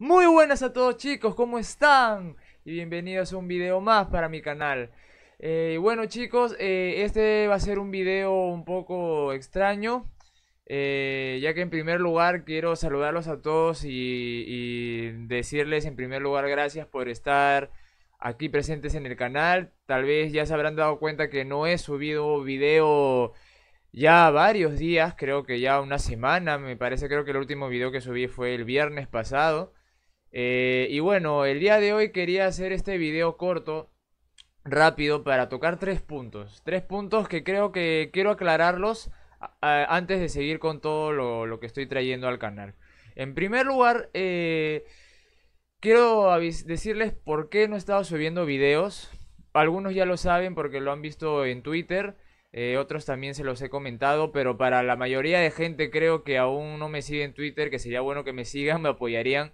Muy buenas a todos chicos, ¿cómo están? Y bienvenidos a un video más para mi canal eh, Bueno chicos, eh, este va a ser un video un poco extraño eh, Ya que en primer lugar quiero saludarlos a todos y, y, decirles en primer lugar gracias por estar aquí presentes en el canal Tal vez ya se habrán dado cuenta que no he subido video ya varios días, creo que ya una semana Me parece, creo que el último video que subí fue el viernes pasado eh, y bueno, el día de hoy quería hacer este video corto, rápido, para tocar tres puntos. Tres puntos que creo que quiero aclararlos antes de seguir con todo lo, que estoy trayendo al canal. En primer lugar, eh, quiero decirles por qué no he estado subiendo videos. Algunos ya lo saben porque lo han visto en Twitter. Eh, otros también se los he comentado, pero para la mayoría de gente creo que aún no me sigue en Twitter, que sería bueno que me sigan, me apoyarían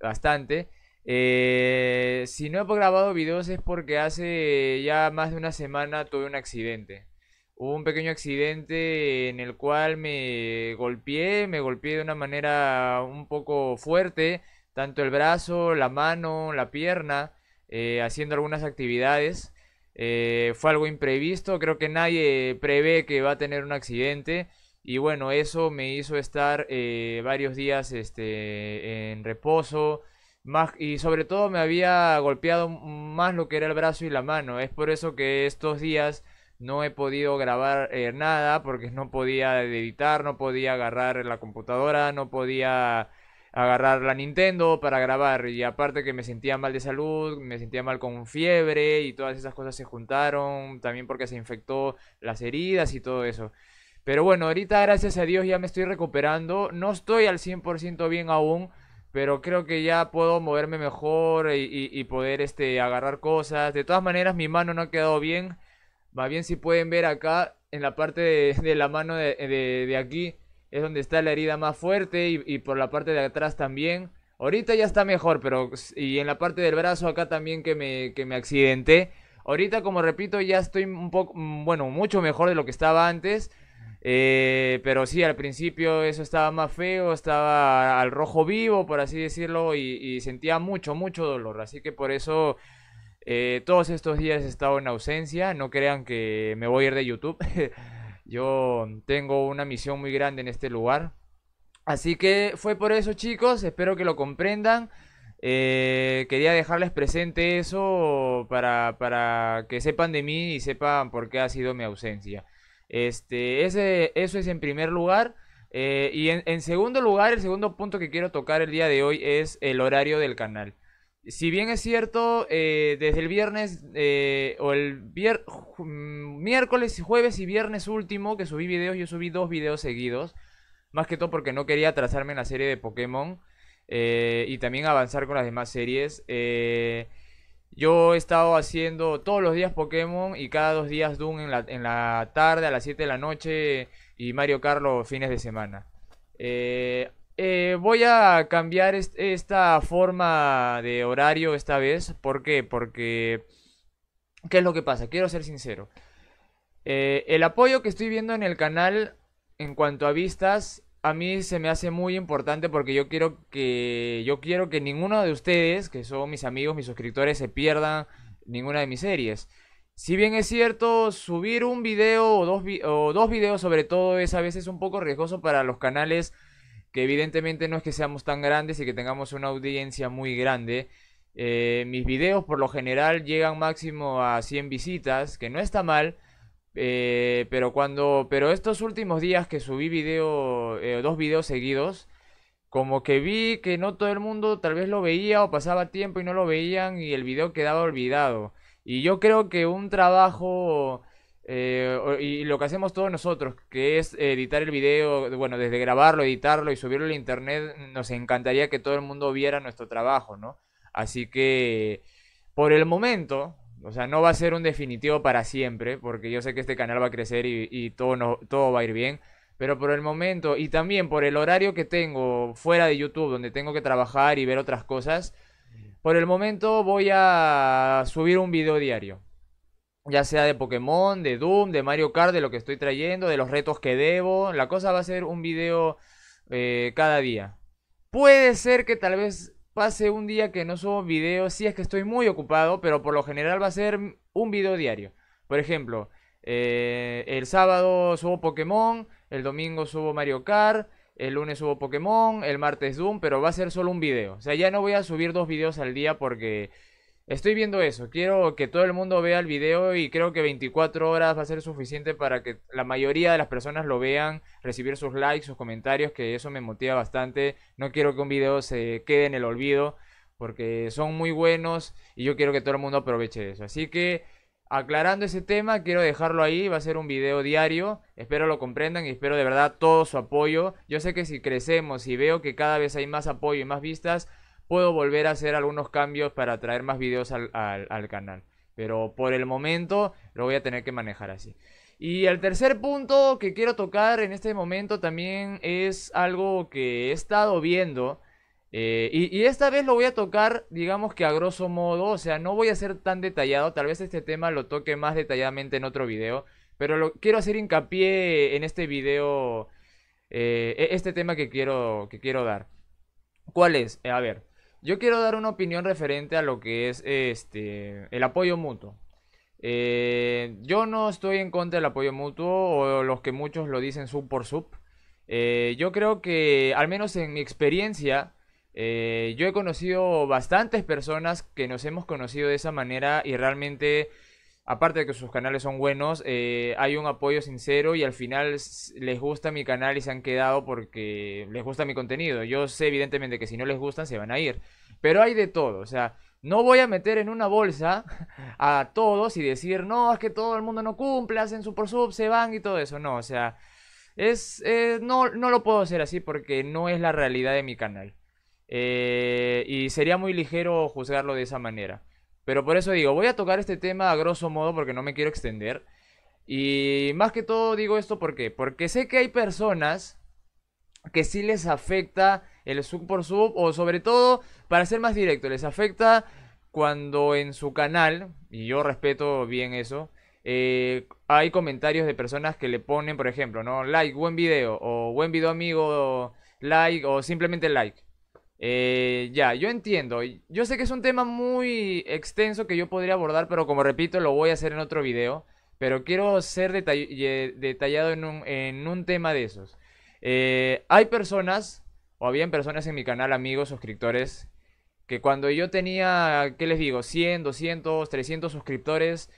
bastante. Eh, si no he grabado videos es porque hace ya más de una semana tuve un accidente. Hubo un pequeño accidente en el cual me golpeé, me golpeé de una manera un poco fuerte, tanto el brazo, la mano, la pierna, eh, haciendo algunas actividades. Eh, fue algo imprevisto, creo que nadie prevé que va a tener un accidente. Y bueno, eso me hizo estar eh, varios días este, en reposo. Más, y sobre todo me había golpeado más lo que era el brazo y la mano. Es por eso que estos días no he podido grabar eh, nada porque no podía editar, no podía agarrar la computadora, no podía agarrar la Nintendo para grabar. Y aparte que me sentía mal de salud, me sentía mal con fiebre y todas esas cosas se juntaron, también porque se infectó las heridas y todo eso. Pero bueno, ahorita gracias a Dios ya me estoy recuperando. No estoy al 100% bien aún, pero creo que ya puedo moverme mejor y, poder este, agarrar cosas. De todas maneras, mi mano no ha quedado bien. Más bien si pueden ver acá, en la parte de, la mano de, aquí, es donde está la herida más fuerte y, y, por la parte de atrás también. Ahorita ya está mejor, pero y en la parte del brazo acá también que me, que me accidenté. Ahorita, como repito, ya estoy un poco, mm, bueno, mucho mejor de lo que estaba antes. Eh, pero sí, al principio eso estaba más feo, estaba al rojo vivo, por así decirlo, y, sentía mucho, mucho dolor. Así que por eso eh, todos estos días he estado en ausencia. No crean que me voy a ir de YouTube. Yo tengo una misión muy grande en este lugar. Así que fue por eso, chicos. Espero que lo comprendan. Eh, quería dejarles presente eso para que sepan de mí y sepan por qué ha sido mi ausencia. Este, eso es en primer lugar. Eh, y en, segundo lugar, el segundo punto que quiero tocar el día de hoy es el horario del canal. Si bien es cierto, eh, desde el viernes eh, o el miércoles mm, miércoles, jueves y viernes último que subí videos, yo subí dos videos seguidos. Más que todo porque no quería atrasarme en la serie de Pokémon y también avanzar con las demás series. Yo he estado haciendo todos los días Pokémon y cada dos días Doom en la, tarde, a las 7 de la noche y Mario Carlos fines de semana. Eh, eh, voy a cambiar esta forma de horario esta vez. ¿Por qué? Porque... ¿Qué es lo que pasa? Quiero ser sincero. Eh, el apoyo que estoy viendo en el canal en cuanto a vistas a mí se me hace muy importante porque yo quiero que yo quiero que ninguno de ustedes, que son mis amigos, mis suscriptores, se pierdan ninguna de mis series. Si bien es cierto, subir un video o dos, videos sobre todo es a veces un poco riesgoso para los canales que evidentemente no es que seamos tan grandes y que tengamos una audiencia muy grande. Eh, mis videos por lo general llegan máximo a 100 visitas, que no está mal, eh, pero cuando. Pero estos últimos días que subí video. Eh, dos videos seguidos. Como que vi que no todo el mundo tal vez lo veía o pasaba tiempo y no lo veían y el video quedaba olvidado. Y yo creo que un trabajo. Eh, y lo que hacemos todos nosotros, que es editar el video, bueno, desde grabarlo, editarlo y subirlo a internet, nos encantaría que todo el mundo viera nuestro trabajo, ¿no? Así que, por el momento, o sea, no va a ser un definitivo para siempre, porque yo sé que este canal va a crecer y, todo, no, todo va a ir bien. Pero por el momento, y también por el horario que tengo fuera de YouTube, donde tengo que trabajar y ver otras cosas, por el momento voy a subir un video diario. Ya sea de Pokémon, de Doom, de Mario Kart, de lo que estoy trayendo, de los retos que debo. La cosa va a ser un video eh, cada día. Puede ser que tal vez pase un día que no subo videos, si es que estoy muy ocupado, pero por lo general va a ser un video diario. Por ejemplo, eh, el sábado subo Pokémon, el domingo subo Mario Kart, el lunes subo Pokémon, el martes Doom, pero va a ser solo un video. O sea, ya no voy a subir dos videos al día porque Estoy viendo eso, quiero que todo el mundo vea el video y creo que 24 horas va a ser suficiente para que la mayoría de las personas lo vean, recibir sus likes, sus comentarios, que eso me motiva bastante. No quiero que un video se quede en el olvido porque son muy buenos y yo quiero que todo el mundo aproveche eso. Así que aclarando ese tema, quiero dejarlo ahí, va a ser un video diario, espero lo comprendan y espero de verdad todo su apoyo. Yo sé que si crecemos y veo que cada vez hay más apoyo y más vistas, puedo volver a hacer algunos cambios para traer más videos al, canal. Pero por el momento lo voy a tener que manejar así. Y el tercer punto que quiero tocar en este momento también es algo que he estado viendo. Eh, y, esta vez lo voy a tocar, digamos que a grosso modo, o sea, no voy a ser tan detallado, tal vez este tema lo toque más detalladamente en otro video, pero lo, quiero hacer hincapié en este video, eh, e, este tema que quiero, que quiero dar. ¿Cuál es? Eh, a ver, yo quiero dar una opinión referente a lo que es este el apoyo mutuo. Eh, yo no estoy en contra del apoyo mutuo o los que muchos lo dicen sub por sub. Eh, yo creo que, al menos en mi experiencia, eh, yo he conocido bastantes personas que nos hemos conocido de esa manera y realmente aparte de que sus canales son buenos, eh, hay un apoyo sincero y al final les gusta mi canal y se han quedado porque les gusta mi contenido. Yo sé evidentemente que si no les gustan se van a ir. Pero hay de todo, o sea, no voy a meter en una bolsa a todos y decir, no, es que todo el mundo no cumple, hacen su por sub, se van y todo eso. No, o sea, es, no, lo puedo hacer así porque no es la realidad de mi canal. Eh, y sería muy ligero juzgarlo de esa manera. Pero por eso digo, voy a tocar este tema a grosso modo porque no me quiero extender. Y más que todo digo esto porque porque sé que hay personas que sí les afecta el sub por sub o sobre todo para ser más directo, les afecta cuando en su canal, y yo respeto bien eso, eh, hay comentarios de personas que le ponen, por ejemplo, ¿no? Like, buen video, o buen video amigo, like, o simplemente like. Eh, ya, yo entiendo. Yo sé que es un tema muy extenso que yo podría abordar, pero como repito, lo voy a hacer en otro video. Pero quiero ser detallado en un, tema de esos. Eh, hay personas, o habían personas en mi canal, amigos, suscriptores, que cuando yo tenía, ¿qué les digo? 100, 200, 300 suscriptores,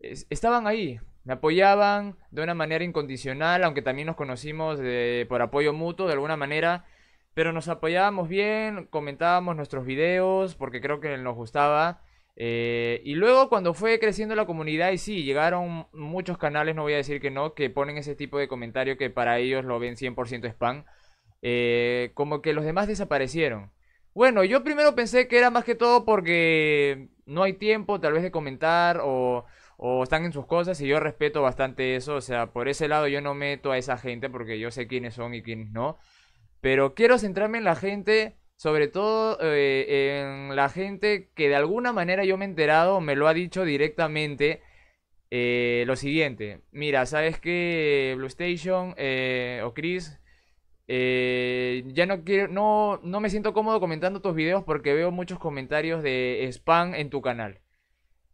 estaban ahí. Me apoyaban de una manera incondicional, aunque también nos conocimos por apoyo mutuo de alguna manera pero nos apoyábamos bien, comentábamos nuestros videos, porque creo que nos gustaba. Eh, y luego cuando fue creciendo la comunidad, y sí, llegaron muchos canales, no voy a decir que no, que ponen ese tipo de comentario que para ellos lo ven 100% spam, eh, como que los demás desaparecieron. Bueno, yo primero pensé que era más que todo porque no hay tiempo tal vez de comentar o, o están en sus cosas y yo respeto bastante eso, o sea, por ese lado yo no meto a esa gente porque yo sé quiénes son y quiénes no. Pero quiero centrarme en la gente, sobre todo eh, en la gente que de alguna manera yo me he enterado, me lo ha dicho directamente. Eh, lo siguiente, mira, sabes qué, Bluestation eh, o Chris, ya no quiero, no, no me siento cómodo comentando tus videos porque veo muchos comentarios de spam en tu canal.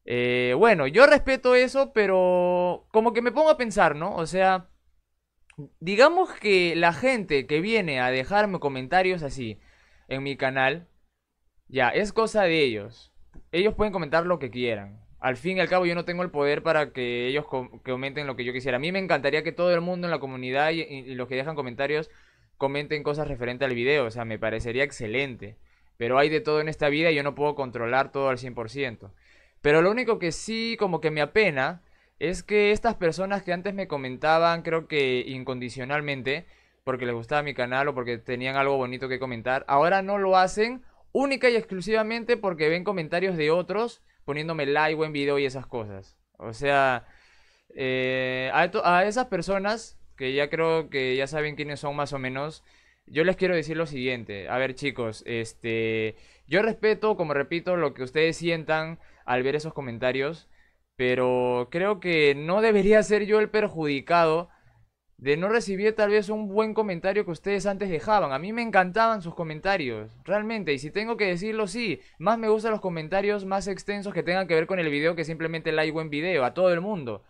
bueno, yo respeto eso, pero como que me pongo a pensar, ¿no? O sea, digamos que la gente que viene a dejarme comentarios así en mi canal, ya, es cosa de ellos. Ellos pueden comentar lo que quieran. Al fin y al cabo yo no tengo el poder para que ellos comenten lo que yo quisiera. A mí me encantaría que todo el mundo en la comunidad y, y los que dejan comentarios comenten cosas referentes al video. O sea, me parecería excelente. Pero hay de todo en esta vida y yo no puedo controlar todo al 100%. Pero lo único que sí como que me apena es que estas personas que antes me comentaban, creo que incondicionalmente, porque les gustaba mi canal o porque tenían algo bonito que comentar, ahora no lo hacen única y exclusivamente porque ven comentarios de otros poniéndome like, en video y esas cosas. O sea, eh, a, a esas personas que ya creo que ya saben quiénes son más o menos, yo les quiero decir lo siguiente. A ver, chicos, este, yo respeto, como repito, lo que ustedes sientan al ver esos comentarios pero creo que no debería ser yo el perjudicado de no recibir tal vez un buen comentario que ustedes antes dejaban. A mí me encantaban sus comentarios, realmente, y si tengo que decirlo, sí, más me gustan los comentarios más extensos que tengan que ver con el video que simplemente like buen video, a todo el mundo.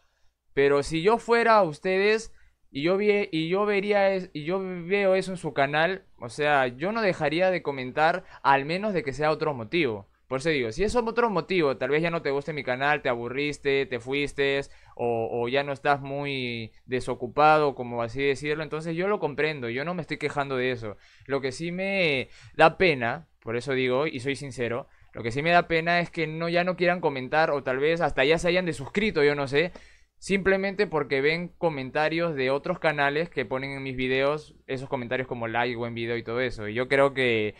Pero si yo fuera a ustedes y yo, vi, y yo vería y yo veo eso en su canal, o sea, yo no dejaría de comentar al menos de que sea otro motivo. Por eso digo, si es otro motivo, tal vez ya no te guste mi canal, te aburriste, te fuiste, o, ya no estás muy desocupado, como así decirlo, entonces yo lo comprendo, yo no me estoy quejando de eso. Lo que sí me da pena, por eso digo, y soy sincero, lo que sí me da pena es que no, ya no quieran comentar, o tal vez hasta ya se hayan desuscrito, yo no sé. Simplemente porque ven comentarios de otros canales que ponen en mis videos esos comentarios como like, buen video y todo eso. Y yo creo que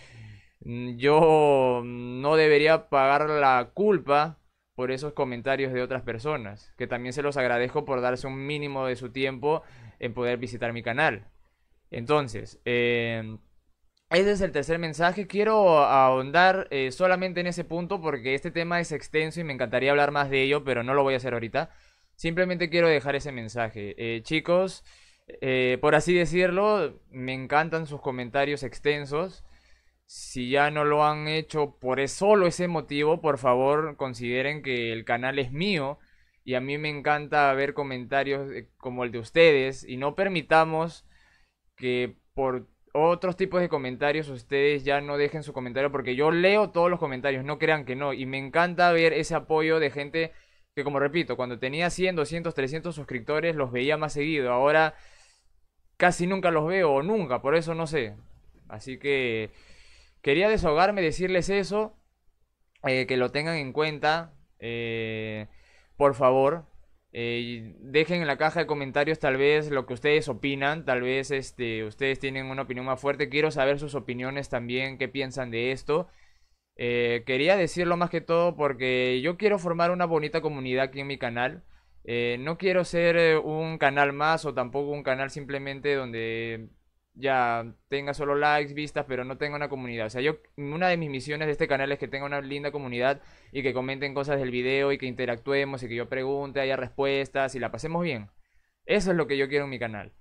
Mm, yo no debería pagar la culpa por esos comentarios de otras personas, que también se los agradezco por darse un mínimo de su tiempo en poder visitar mi canal. Entonces, eh, ese es el tercer mensaje. Quiero ahondar eh, solamente en ese punto porque este tema es extenso y me encantaría hablar más de ello, pero no lo voy a hacer ahorita. Simplemente quiero dejar ese mensaje. Eh, chicos, por así decirlo, me encantan sus comentarios extensos. Si ya no lo han hecho por solo ese motivo, por favor consideren que el canal es mío y a mí me encanta ver comentarios eh, como el de ustedes y no permitamos que por otros tipos de comentarios ustedes ya no dejen su comentario porque yo leo todos los comentarios, no crean que no y me encanta ver ese apoyo de gente que como repito, cuando tenía 100, 200, 300 suscriptores los veía más seguido, ahora casi nunca los veo o nunca, por eso no sé. Así que quería desahogarme, decirles eso, eh, que lo tengan en cuenta, eh, por favor. Eh, dejen en la caja de comentarios tal vez lo que ustedes opinan, tal vez este, ustedes tienen una opinión más fuerte, quiero saber sus opiniones también, qué piensan de esto. quería decirlo más que todo porque yo quiero formar una bonita comunidad aquí en mi canal. no quiero ser un canal más o tampoco un canal simplemente donde ya tenga solo likes, vistas, pero no tenga una comunidad. O sea, yo, una de mis misiones de este canal es que tenga una linda comunidad y que comenten cosas del video y que interactuemos y que yo pregunte, haya respuestas y la pasemos bien. Eso es lo que yo quiero en mi canal.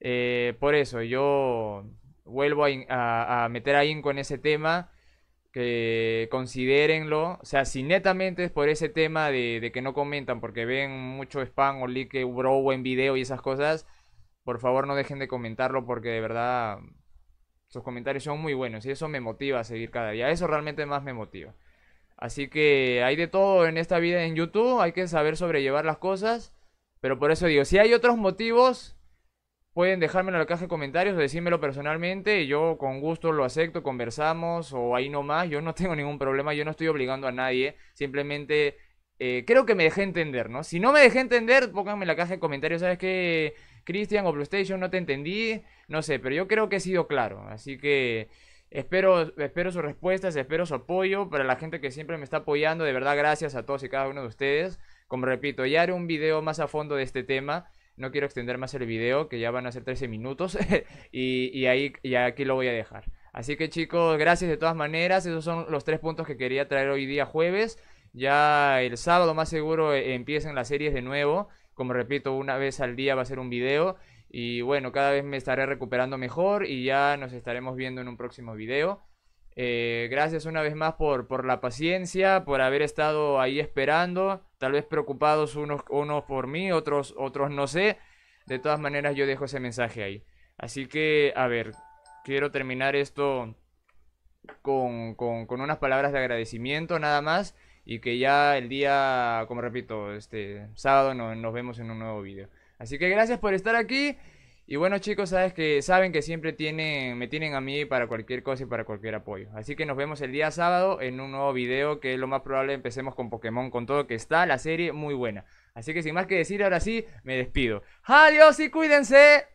Eh, por eso yo vuelvo a, meter a con en ese tema. Que considerenlo O sea, si netamente es por ese tema de, que no comentan porque ven mucho spam o leak, bro, en video y esas cosas por favor no dejen de comentarlo porque de verdad sus comentarios son muy buenos y eso me motiva a seguir cada día. Eso realmente más me motiva. Así que hay de todo en esta vida en YouTube, hay que saber sobrellevar las cosas. Pero por eso digo, si hay otros motivos, pueden dejármelo en la caja de comentarios o decírmelo personalmente y yo con gusto lo acepto, conversamos o ahí nomás, yo no tengo ningún problema, yo no estoy obligando a nadie, simplemente eh, creo que me dejé entender, ¿no? Si no me dejé entender, pónganme en la caja de comentarios, ¿sabes qué? Cristian o PlayStation, no te entendí, no sé, pero yo creo que he sido claro, así que espero, espero sus respuestas, espero su apoyo, para la gente que siempre me está apoyando, de verdad gracias a todos y cada uno de ustedes, como repito, ya haré un video más a fondo de este tema, no quiero extender más el video, que ya van a ser 13 minutos, y, ahí, y aquí lo voy a dejar. Así que chicos, gracias de todas maneras, esos son los tres puntos que quería traer hoy día jueves. Ya el sábado más seguro eh, empiezan las series de nuevo. Como repito, una vez al día va a ser un video. Y bueno, cada vez me estaré recuperando mejor y ya nos estaremos viendo en un próximo video. Eh, gracias una vez más por, la paciencia, por haber estado ahí esperando. Tal vez preocupados unos, unos por mí, otros, otros no sé. De todas maneras, yo dejo ese mensaje ahí. Así que, a ver, quiero terminar esto con, con unas palabras de agradecimiento nada más y que ya el día, como repito, este sábado nos vemos en un nuevo video. Así que gracias por estar aquí. Y bueno chicos, sabes que saben que siempre tienen, me tienen a mí para cualquier cosa y para cualquier apoyo. Así que nos vemos el día sábado en un nuevo video que lo más probable empecemos con Pokémon, con todo que está la serie muy buena. Así que sin más que decir, ahora sí, me despido. Adiós y cuídense.